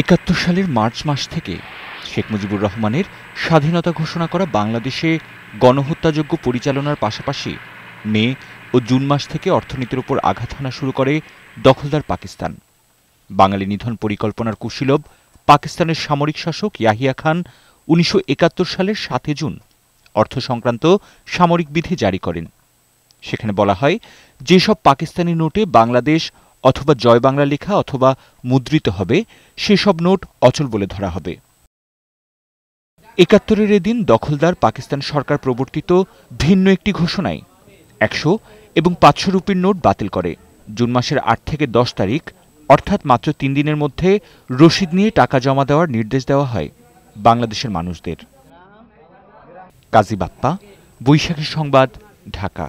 একাত্তর সালের মার্চ মাস থেকে শেখ মুজিবুর রহমানের স্বাধীনতা ঘোষণা করা বাংলাদেশে গণহত্যাযোগ্য পরিচালনার পাশাপাশি মে ও জুন মাস থেকে অর্থনীতির ওপর আঘাত হানা শুরু করে দখলদার পাকিস্তান বাঙালি নিধন পরিকল্পনার কুশীলব পাকিস্তানের সামরিক শাসক ইয়াহিয়া খান উনিশশো সালের সাতই জুন অর্থ সংক্রান্ত সামরিক বিধি জারি করেন সেখানে বলা হয় যেসব পাকিস্তানি নোটে বাংলাদেশ অথবা জয় বাংলা লেখা অথবা মুদ্রিত হবে সেসব নোট অচল বলে ধরা হবে একাত্তরের এদিন দখলদার পাকিস্তান সরকার প্রবর্তিত ভিন্ন একটি ঘোষণায় একশো এবং পাঁচশো রুপির নোট বাতিল করে জুন মাসের আট থেকে দশ তারিখ অর্থাৎ মাত্র তিন দিনের মধ্যে রশিদ নিয়ে টাকা জমা দেওয়ার নির্দেশ দেওয়া হয় বাংলাদেশের মানুষদের কাজী বাপ্পা বৈশাখী সংবাদ ঢাকা